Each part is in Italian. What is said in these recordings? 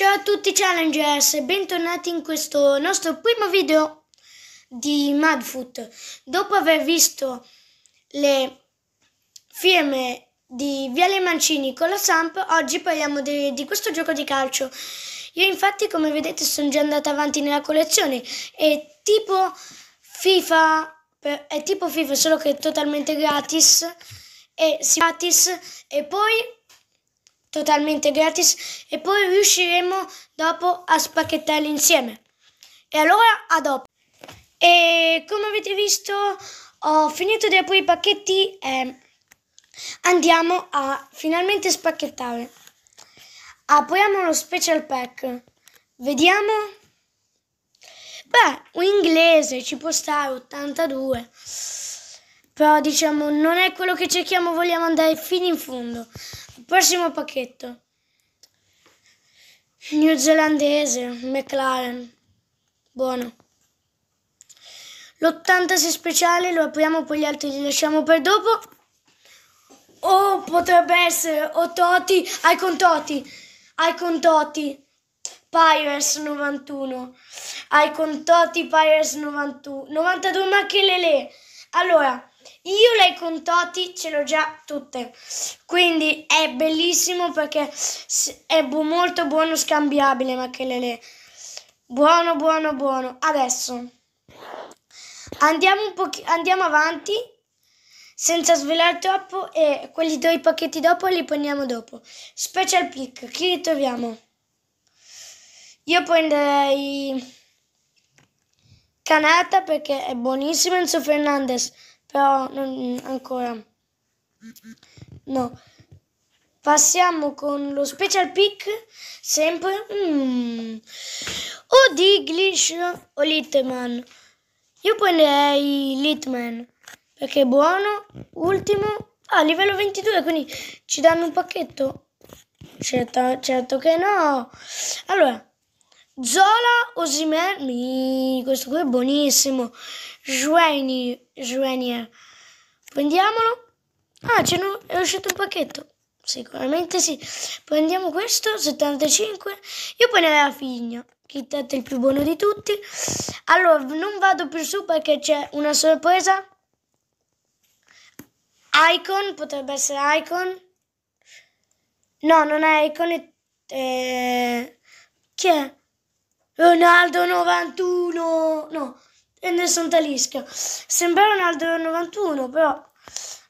Ciao a tutti challengers, e bentornati in questo nostro primo video di Madfoot. Dopo aver visto le firme di Viale Mancini con la Samp, oggi parliamo di, di questo gioco di calcio. Io infatti come vedete sono già andata avanti nella collezione, è tipo FIFA, è tipo FIFA solo che è totalmente gratis, e gratis e poi totalmente gratis e poi riusciremo dopo a spacchettarli insieme. E allora a dopo. E come avete visto ho finito di aprire i pacchetti e andiamo a finalmente spacchettare. Apriamo lo special pack. Vediamo. Beh, un inglese ci può stare 82. Però diciamo non è quello che cerchiamo, vogliamo andare fino in fondo. Prossimo pacchetto. New Zealandese, McLaren. Buono. L'86 speciale lo apriamo, poi gli altri li lasciamo per dopo. Oh, potrebbe essere o Toti, Icon Toti, Icon Toti, Pirates 91, hai con Toti, Pirates 91, 92 macchine le. Allora, io lei con Toti ce l'ho già tutte, quindi è bellissimo perché è bu- molto buono scambiabile ma che Makelele. Buono, buono, buono. Adesso andiamo, un pochi- andiamo avanti senza svelare troppo e quelli due pacchetti dopo li prendiamo dopo. Special pick, chi troviamo? Io prenderei Canata perché è buonissimo Enzo Fernandez però non ancora. No. Passiamo con lo special pick, sempre mm. o glitch o litman Io prenderei Litman perché è buono, ultimo, a ah, livello 22, quindi ci danno un pacchetto. Certo, certo che no. Allora, Zola Osimer, questo qui è buonissimo. Juenier, prendiamolo. Ah, è uscito un pacchetto. Sicuramente sì. Prendiamo questo, 75. Io poi ne avevo figna. Kittat è il più buono di tutti. Allora, non vado più su perché c'è una sorpresa. Icon, potrebbe essere Icon. No, non è Icon. È... Eh... Chi è? Ronaldo 91, no, e Anderson Talisca. Sembra Ronaldo 91, però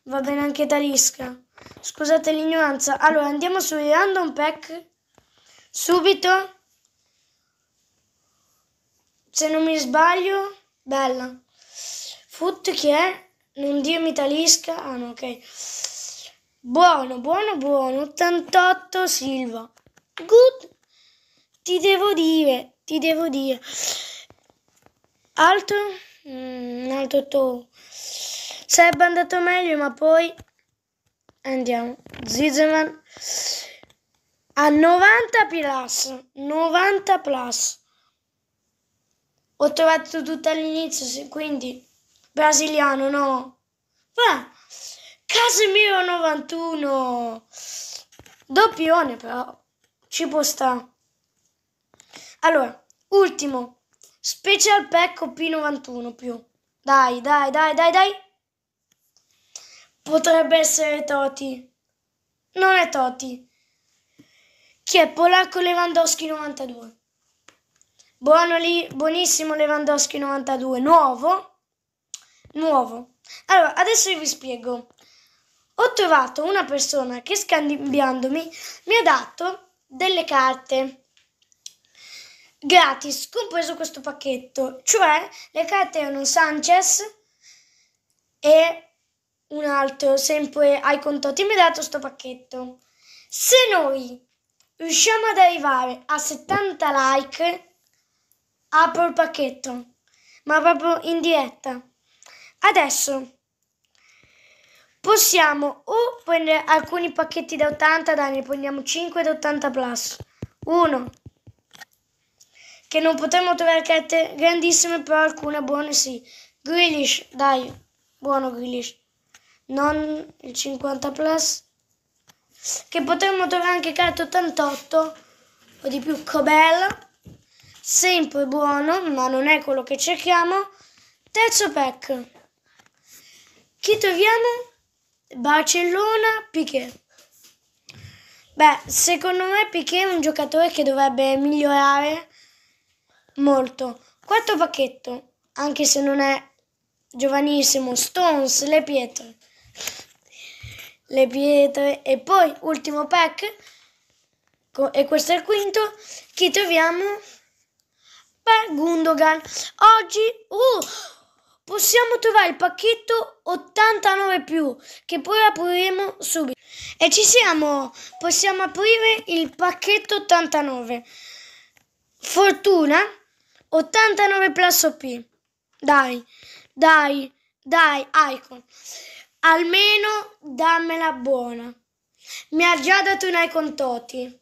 va bene anche Talisca. Scusate l'ignoranza. Allora andiamo sui random pack. Subito. Se non mi sbaglio, bella. Foot che è? Non dirmi Talisca. Ah no, ok. Buono, buono, buono. 88 Silva. Good. Ti devo dire, ti devo dire altro mm, un altro toro sarebbe andato meglio ma poi andiamo Zizeman a 90 plus 90 plus ho trovato tutto all'inizio quindi brasiliano no va Casemiro 91 doppione però ci può stare allora, ultimo. Special pack op 91 più. Dai, dai, dai, dai, dai. Potrebbe essere Toti. Non è Toti. Chi è polacco Lewandowski 92. Buono lì, buonissimo Lewandowski 92, nuovo. Nuovo. Allora, adesso io vi spiego. Ho trovato una persona che scambiandomi mi ha dato delle carte gratis, compreso questo pacchetto, cioè le carte erano Sanchez e un altro, sempre ai contorni mi ha dato questo pacchetto. Se noi riusciamo ad arrivare a 70 like, apro il pacchetto, ma proprio in diretta. Adesso possiamo o prendere alcuni pacchetti da 80 dai, ne prendiamo 5 da 80 plus, 1, che non potremmo trovare carte grandissime, però alcune buone sì. Grealish, dai, buono Grealish. Non il 50 plus. Che potremmo trovare anche carte 88 o di più Cobel. Sempre buono, ma non è quello che cerchiamo. Terzo pack. Chi troviamo? Barcellona, Piquet. Beh, secondo me Piquet è un giocatore che dovrebbe migliorare molto. Quarto pacchetto, anche se non è giovanissimo, Stones, le pietre. Le pietre e poi ultimo pack e questo è il quinto che troviamo per Gundogan. Oggi uh, possiamo trovare il pacchetto 89 più che poi apriremo subito. E ci siamo, possiamo aprire il pacchetto 89. Fortuna 89 plus OP. Dai, dai, dai, Icon. Almeno dammela buona. Mi ha già dato un Icon Toti.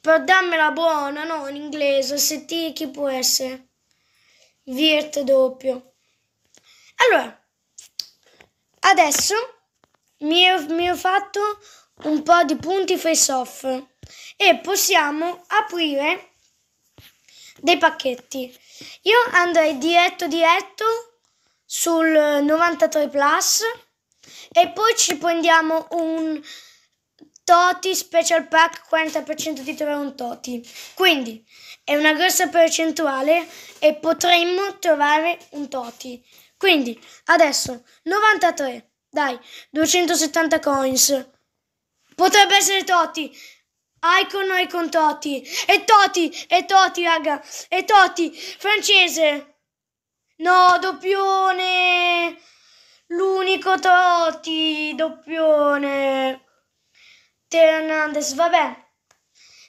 Però dammela buona, no, in inglese, se ti chi può essere. Virt doppio. Allora, adesso mi ho, mi ho fatto un po' di punti face off e possiamo aprire dei pacchetti. Io andrei diretto diretto sul 93 Plus e poi ci prendiamo un Toti Special Pack 40% di trovare un Toti. Quindi è una grossa percentuale e potremmo trovare un Toti. Quindi adesso 93, dai, 270 coins. Potrebbe essere Toti. Icon, Icon Totti. E Totti, e Totti, raga. E Totti, francese. No, doppione. L'unico Totti, doppione. Hernandez, vabbè.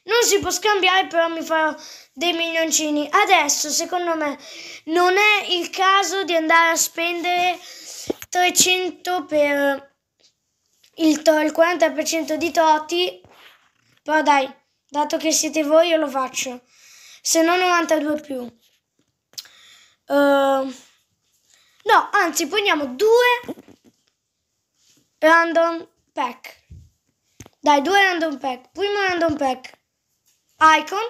Non si può scambiare, però mi farò dei milioncini. Adesso, secondo me, non è il caso di andare a spendere 300 per il, to- il 40% di Totti Va dai, dato che siete voi io lo faccio. Se no 92 più. Uh, no, anzi, poniamo due random pack. Dai, due random pack. Primo random pack. Icon.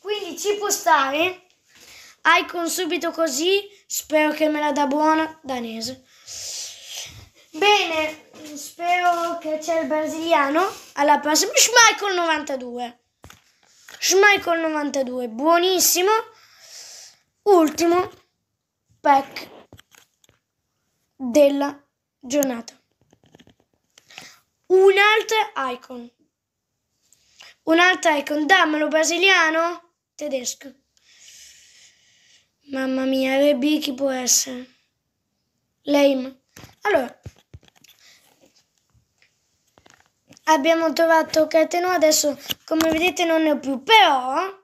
Quindi ci può stare. Icon subito così. Spero che me la dà buona. Danese. Bene, spero che c'è il brasiliano alla prossima. Schmeichel 92. Schmeichel 92, buonissimo. Ultimo pack della giornata. Un'altra icon. Un'altra icon, dammelo brasiliano, tedesco. Mamma mia, RB chi può essere? Lame. Allora, abbiamo trovato catena adesso come vedete non ne ho più però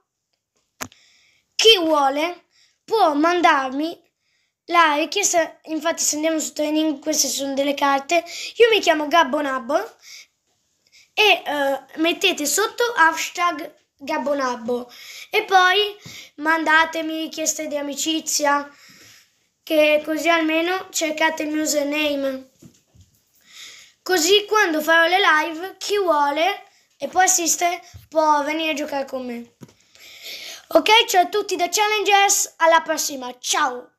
chi vuole può mandarmi la richiesta infatti se andiamo su training queste sono delle carte io mi chiamo Gabbo Nabbo e uh, mettete sotto hashtag Gabbo Nabbo e poi mandatemi richieste di amicizia che così almeno cercate il username Così quando farò le live, chi vuole e può assistere può venire a giocare con me. Ok, ciao a tutti da Challengers, alla prossima, ciao!